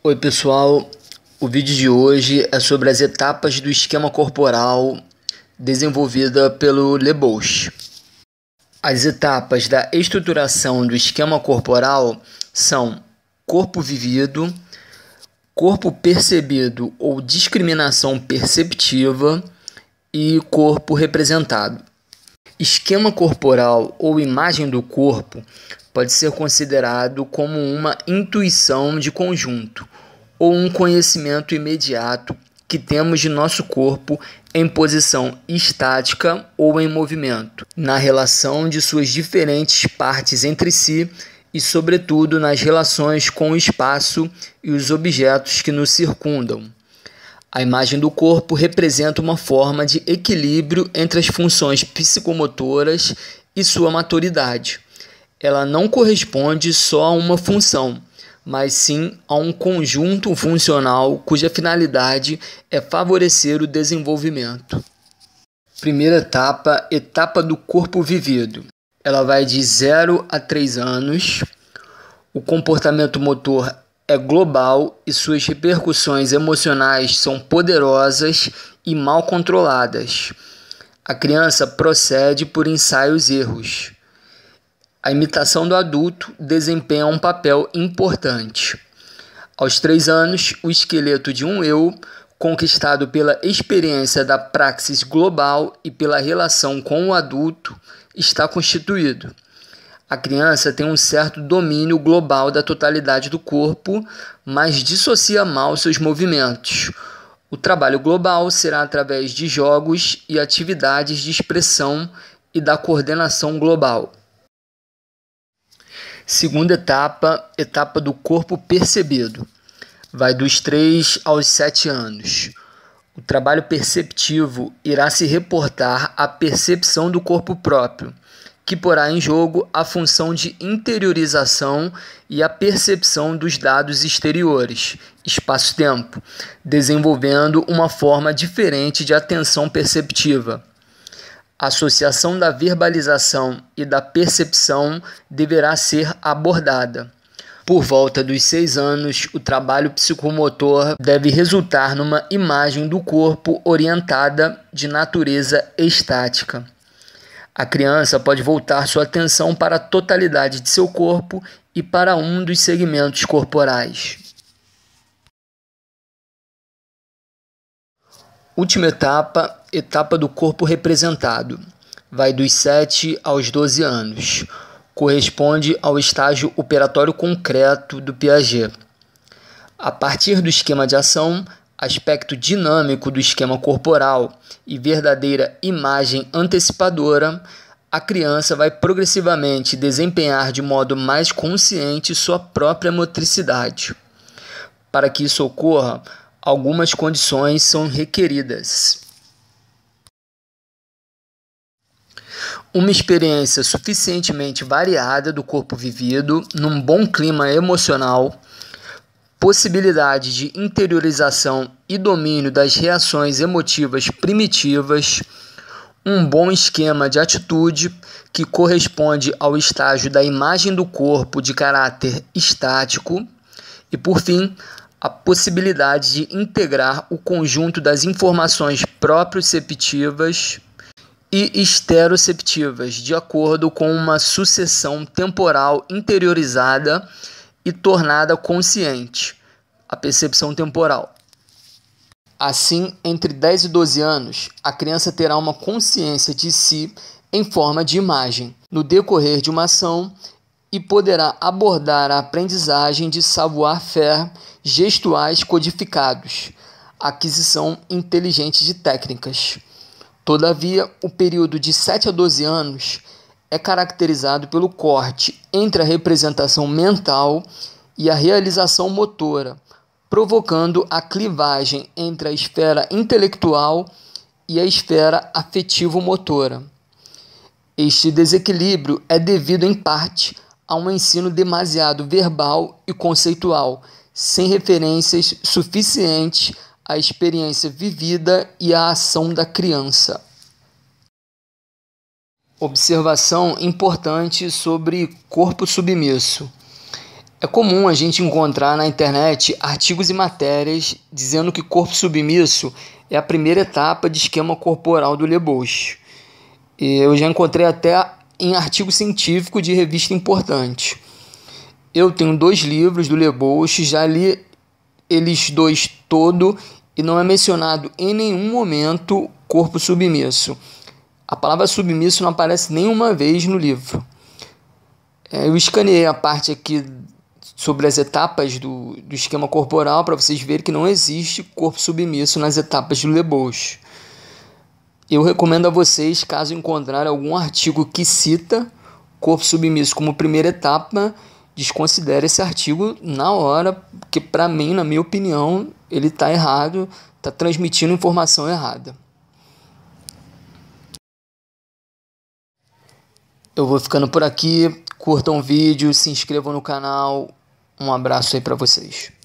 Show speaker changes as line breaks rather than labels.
Oi, pessoal. O vídeo de hoje é sobre as etapas do esquema corporal desenvolvida pelo Lebouche. As etapas da estruturação do esquema corporal são corpo vivido, corpo percebido ou discriminação perceptiva e corpo representado. Esquema corporal ou imagem do corpo pode ser considerado como uma intuição de conjunto ou um conhecimento imediato que temos de nosso corpo em posição estática ou em movimento, na relação de suas diferentes partes entre si e, sobretudo, nas relações com o espaço e os objetos que nos circundam. A imagem do corpo representa uma forma de equilíbrio entre as funções psicomotoras e sua maturidade ela não corresponde só a uma função, mas sim a um conjunto funcional cuja finalidade é favorecer o desenvolvimento. Primeira etapa, etapa do corpo vivido. Ela vai de 0 a 3 anos. O comportamento motor é global e suas repercussões emocionais são poderosas e mal controladas. A criança procede por ensaios erros. A imitação do adulto desempenha um papel importante. Aos três anos, o esqueleto de um eu, conquistado pela experiência da praxis global e pela relação com o adulto, está constituído. A criança tem um certo domínio global da totalidade do corpo, mas dissocia mal seus movimentos. O trabalho global será através de jogos e atividades de expressão e da coordenação global. Segunda etapa, etapa do corpo percebido. Vai dos 3 aos 7 anos. O trabalho perceptivo irá se reportar à percepção do corpo próprio, que porá em jogo a função de interiorização e a percepção dos dados exteriores, espaço-tempo, desenvolvendo uma forma diferente de atenção perceptiva. A associação da verbalização e da percepção deverá ser abordada. Por volta dos seis anos, o trabalho psicomotor deve resultar numa imagem do corpo orientada de natureza estática. A criança pode voltar sua atenção para a totalidade de seu corpo e para um dos segmentos corporais. Última etapa etapa do corpo representado. Vai dos 7 aos 12 anos. Corresponde ao estágio operatório concreto do Piaget. A partir do esquema de ação, aspecto dinâmico do esquema corporal e verdadeira imagem antecipadora, a criança vai progressivamente desempenhar de modo mais consciente sua própria motricidade. Para que isso ocorra, algumas condições são requeridas. uma experiência suficientemente variada do corpo vivido, num bom clima emocional, possibilidade de interiorização e domínio das reações emotivas primitivas, um bom esquema de atitude que corresponde ao estágio da imagem do corpo de caráter estático e, por fim, a possibilidade de integrar o conjunto das informações proprioceptivas e esteroceptivas, de acordo com uma sucessão temporal interiorizada e tornada consciente, a percepção temporal. Assim, entre 10 e 12 anos, a criança terá uma consciência de si em forma de imagem, no decorrer de uma ação, e poderá abordar a aprendizagem de savoir-faire gestuais codificados, aquisição inteligente de técnicas Todavia, o período de 7 a 12 anos é caracterizado pelo corte entre a representação mental e a realização motora, provocando a clivagem entre a esfera intelectual e a esfera afetivo-motora. Este desequilíbrio é devido, em parte, a um ensino demasiado verbal e conceitual, sem referências suficientes a experiência vivida e a ação da criança. Observação importante sobre corpo submisso. É comum a gente encontrar na internet artigos e matérias dizendo que corpo submisso é a primeira etapa de esquema corporal do Lebouche. Eu já encontrei até em artigo científico de revista importante. Eu tenho dois livros do Lebouche, já li eles dois todo e não é mencionado em nenhum momento corpo submisso. A palavra submisso não aparece nenhuma vez no livro. É, eu escaneei a parte aqui sobre as etapas do, do esquema corporal para vocês verem que não existe corpo submisso nas etapas do deboche. Eu recomendo a vocês, caso encontrar algum artigo que cita corpo submisso como primeira etapa, desconsidera esse artigo na hora, porque para mim, na minha opinião, ele está errado, está transmitindo informação errada. Eu vou ficando por aqui. Curtam o vídeo, se inscrevam no canal. Um abraço aí para vocês.